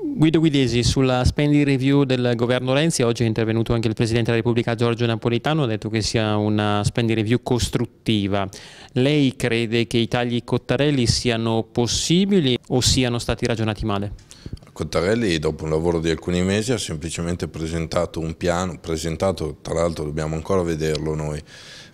Guido Guidesi, sulla spending review del governo Renzi, oggi è intervenuto anche il Presidente della Repubblica Giorgio Napolitano, ha detto che sia una spending review costruttiva. Lei crede che i tagli Cottarelli siano possibili o siano stati ragionati male? Cottarelli dopo un lavoro di alcuni mesi ha semplicemente presentato un piano, presentato tra l'altro dobbiamo ancora vederlo noi,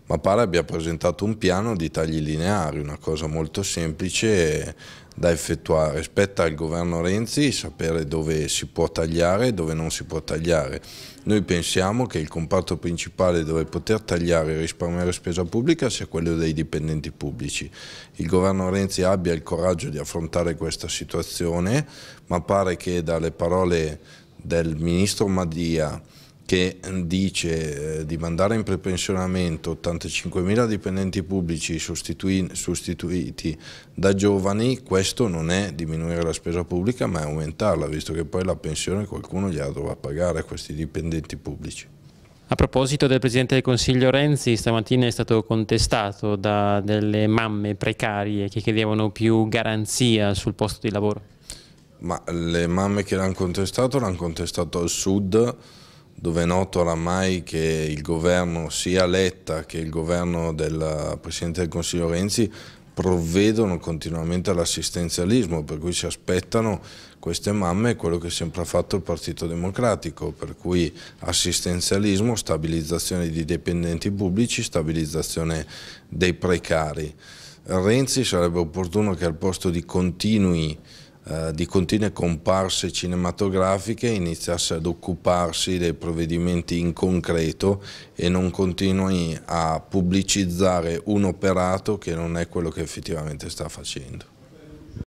ma pare abbia presentato un piano di tagli lineari, una cosa molto semplice da effettuare. Spetta al governo Renzi sapere dove si può tagliare e dove non si può tagliare. Noi pensiamo che il comparto principale dove poter tagliare e risparmiare spesa pubblica sia quello dei dipendenti pubblici. Il governo Renzi abbia il coraggio di affrontare questa situazione, ma pare che dalle parole del ministro Madia che dice eh, di mandare in prepensionamento 85.000 dipendenti pubblici sostituiti da giovani, questo non è diminuire la spesa pubblica ma è aumentarla, visto che poi la pensione qualcuno gliela dovrà pagare a questi dipendenti pubblici. A proposito del Presidente del Consiglio Renzi, stamattina è stato contestato da delle mamme precarie che chiedevano più garanzia sul posto di lavoro. Ma le mamme che l'hanno contestato l'hanno contestato al sud, dove è noto oramai che il governo sia Letta che il governo del Presidente del Consiglio Renzi provvedono continuamente all'assistenzialismo, per cui si aspettano queste mamme quello che sempre ha fatto il Partito Democratico, per cui assistenzialismo, stabilizzazione di dipendenti pubblici, stabilizzazione dei precari. Renzi sarebbe opportuno che al posto di continui eh, di continue comparse cinematografiche iniziasse ad occuparsi dei provvedimenti in concreto e non continui a pubblicizzare un operato che non è quello che effettivamente sta facendo.